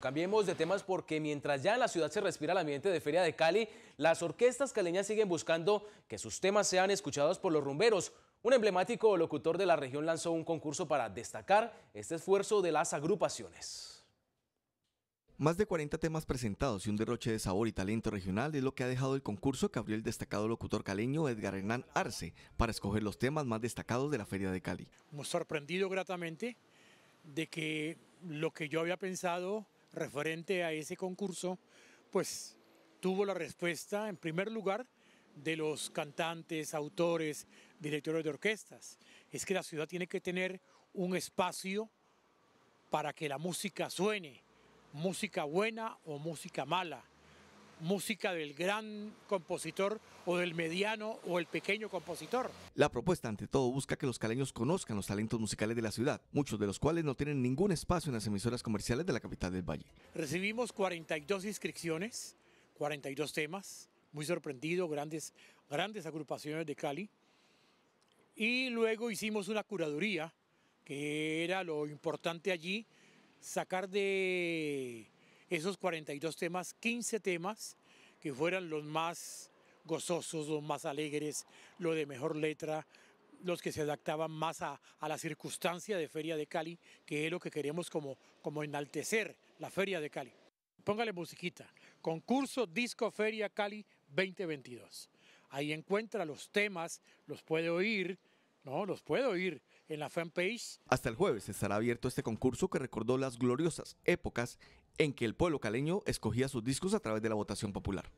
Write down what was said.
Cambiemos de temas porque mientras ya en la ciudad se respira el ambiente de Feria de Cali, las orquestas caleñas siguen buscando que sus temas sean escuchados por los rumberos. Un emblemático locutor de la región lanzó un concurso para destacar este esfuerzo de las agrupaciones. Más de 40 temas presentados y un derroche de sabor y talento regional es lo que ha dejado el concurso que abrió el destacado locutor caleño Edgar Hernán Arce para escoger los temas más destacados de la Feria de Cali. Hemos sorprendido gratamente de que lo que yo había pensado referente a ese concurso, pues tuvo la respuesta en primer lugar de los cantantes, autores, directores de orquestas. Es que la ciudad tiene que tener un espacio para que la música suene, música buena o música mala música del gran compositor o del mediano o el pequeño compositor. La propuesta ante todo busca que los caleños conozcan los talentos musicales de la ciudad, muchos de los cuales no tienen ningún espacio en las emisoras comerciales de la capital del Valle. Recibimos 42 inscripciones, 42 temas, muy sorprendido, grandes, grandes agrupaciones de Cali. Y luego hicimos una curaduría, que era lo importante allí, sacar de esos 42 temas, 15 temas que fueran los más gozosos, los más alegres, los de mejor letra, los que se adaptaban más a, la circunstancia de Feria de Cali, que es lo que queremos como, como enaltecer la Feria de Cali. Póngale musiquita, concurso Disco Feria Cali 2022. Ahí encuentra los temas, los puede oír, no, los puedo oír en la fanpage. Hasta el jueves estará abierto este concurso que recordó las gloriosas épocas en que el pueblo caleño escogía sus discos a través de la votación popular.